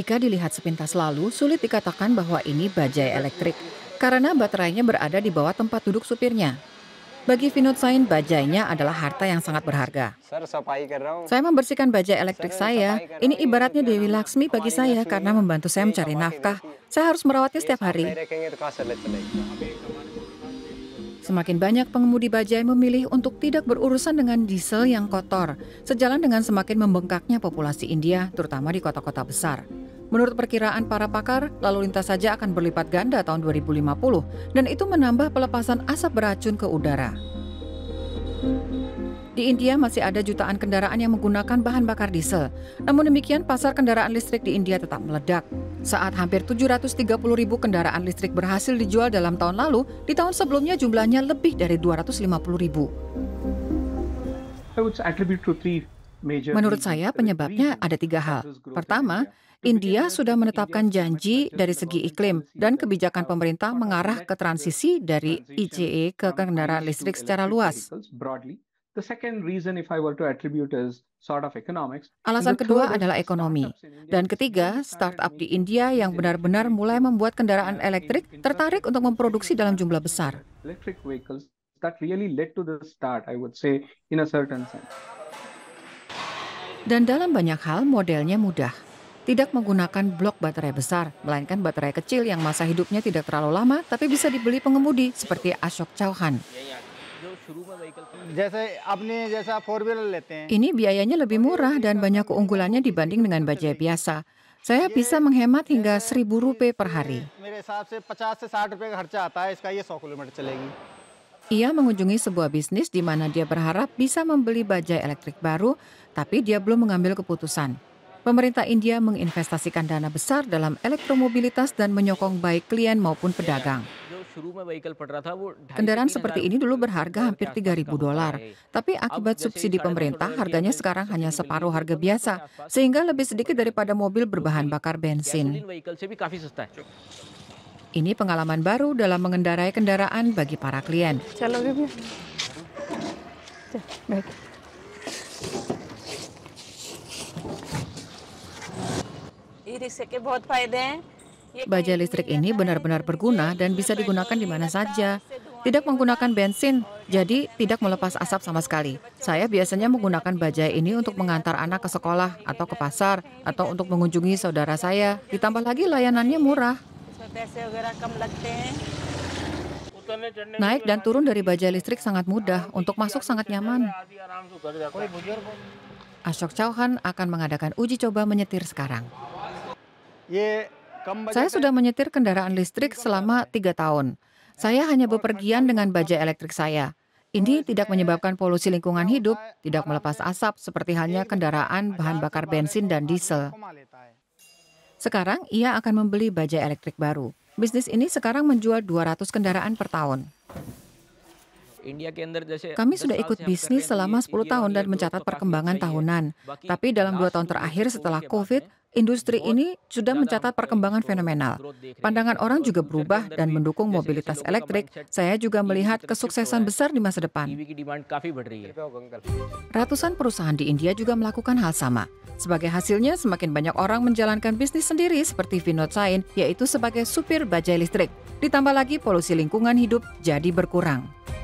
Jika dilihat sepintas lalu, sulit dikatakan bahwa ini bajai elektrik, karena baterainya berada di bawah tempat duduk supirnya. Bagi Vinod Sain, bajainya adalah harta yang sangat berharga. Saya membersihkan bajai elektrik saya. Ini ibaratnya Dewi Laksmi bagi saya karena membantu saya mencari nafkah. Saya harus merawatnya setiap hari. Semakin banyak pengemudi bajai memilih untuk tidak berurusan dengan diesel yang kotor, sejalan dengan semakin membengkaknya populasi India, terutama di kota-kota besar. Menurut perkiraan para pakar, lalu lintas saja akan berlipat ganda tahun 2050 dan itu menambah pelepasan asap beracun ke udara. Di India masih ada jutaan kendaraan yang menggunakan bahan bakar diesel. Namun demikian, pasar kendaraan listrik di India tetap meledak. Saat hampir 730 ribu kendaraan listrik berhasil dijual dalam tahun lalu, di tahun sebelumnya jumlahnya lebih dari 250 ribu. I would attribute Menurut saya, penyebabnya ada tiga hal. Pertama, India sudah menetapkan janji dari segi iklim dan kebijakan pemerintah mengarah ke transisi dari ICE ke kendaraan listrik secara luas. Alasan kedua adalah ekonomi. Dan ketiga, startup di India yang benar-benar mulai membuat kendaraan elektrik tertarik untuk memproduksi dalam jumlah besar. Dan dalam banyak hal modelnya mudah. Tidak menggunakan blok baterai besar, melainkan baterai kecil yang masa hidupnya tidak terlalu lama tapi bisa dibeli pengemudi seperti Ashok Chauhan. Ini biayanya lebih murah dan banyak keunggulannya dibanding dengan bajai biasa. Saya bisa menghemat hingga seribu rupiah per hari. Ia mengunjungi sebuah bisnis di mana dia berharap bisa membeli bajai elektrik baru, tapi dia belum mengambil keputusan. Pemerintah India menginvestasikan dana besar dalam elektromobilitas dan menyokong baik klien maupun pedagang. Kendaraan seperti ini dulu berharga hampir 3.000 dolar, tapi akibat subsidi pemerintah harganya sekarang hanya separuh harga biasa, sehingga lebih sedikit daripada mobil berbahan bakar bensin. Ini pengalaman baru dalam mengendarai kendaraan bagi para klien. Ya, ya, baja listrik ini ya, benar-benar berguna dan bisa digunakan di mana saja. Tidak menggunakan bensin, jadi tidak melepas asap sama sekali. Saya biasanya menggunakan baja ini untuk mengantar anak ke sekolah atau ke pasar atau untuk mengunjungi saudara saya. Ditambah lagi layanannya murah. Naik dan turun dari baja listrik sangat mudah, untuk masuk sangat nyaman. Ashok Chauhan akan mengadakan uji coba menyetir sekarang. Saya kan? sudah menyetir kendaraan listrik selama tiga tahun. Saya hanya bepergian dengan baja elektrik saya. Ini tidak menyebabkan polusi lingkungan hidup, tidak melepas asap seperti halnya kendaraan bahan bakar bensin dan diesel. Sekarang ia akan membeli bajai elektrik baru. Bisnis ini sekarang menjual 200 kendaraan per tahun. Kami sudah ikut bisnis selama 10 tahun dan mencatat perkembangan tahunan. Tapi dalam dua tahun terakhir setelah COVID, Industri ini sudah mencatat perkembangan fenomenal. Pandangan orang juga berubah dan mendukung mobilitas elektrik. Saya juga melihat kesuksesan besar di masa depan. Ratusan perusahaan di India juga melakukan hal sama. Sebagai hasilnya, semakin banyak orang menjalankan bisnis sendiri seperti Vinod Sain, yaitu sebagai supir bajai listrik. Ditambah lagi polusi lingkungan hidup jadi berkurang.